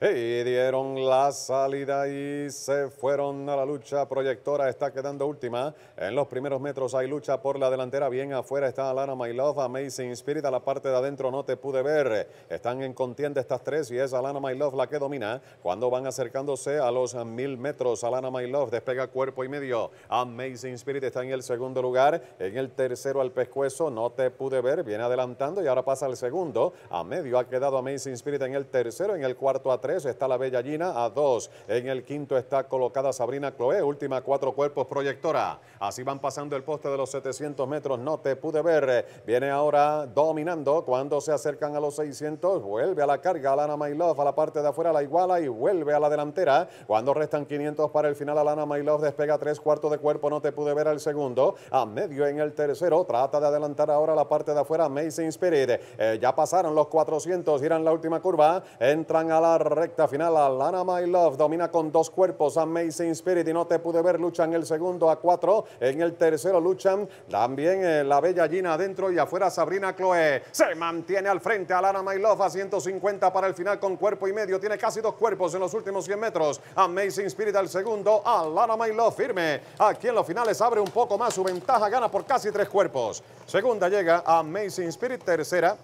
Y eh, dieron la salida y se fueron a la lucha. Proyectora está quedando última. En los primeros metros hay lucha por la delantera. Bien afuera está Alana My Love, Amazing Spirit. A la parte de adentro no te pude ver. Están en contienda estas tres y es Alana My Love la que domina. Cuando van acercándose a los mil metros, Alana My Love despega cuerpo y medio. Amazing Spirit está en el segundo lugar. En el tercero al pescuezo no te pude ver. Viene adelantando y ahora pasa al segundo. A medio ha quedado Amazing Spirit en el tercero. En el cuarto atrás 3 está la Bella Gina a 2. En el quinto está colocada Sabrina Chloé última cuatro cuerpos proyectora. Así van pasando el poste de los 700 metros, no te pude ver. Viene ahora dominando cuando se acercan a los 600, vuelve a la carga Alana Maylov a la parte de afuera, la iguala y vuelve a la delantera. Cuando restan 500 para el final, Alana Maylov despega tres cuartos de cuerpo, no te pude ver al segundo. A medio en el tercero, trata de adelantar ahora la parte de afuera, Mason Spirit. Eh, ya pasaron los 400, giran la última curva, entran a la recta final a Lana My Love. Domina con dos cuerpos. Amazing Spirit y No Te Pude Ver luchan el segundo a cuatro. En el tercero luchan también eh, la bella Gina adentro y afuera Sabrina Chloe. Se mantiene al frente a Lana My Love a 150 para el final con cuerpo y medio. Tiene casi dos cuerpos en los últimos 100 metros. Amazing Spirit al segundo. A Lana My Love firme. Aquí en los finales abre un poco más. Su ventaja gana por casi tres cuerpos. Segunda llega Amazing Spirit. Tercera.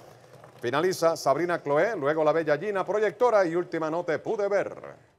Finaliza Sabrina Cloé, luego la bella Gina, proyectora y última no te pude ver.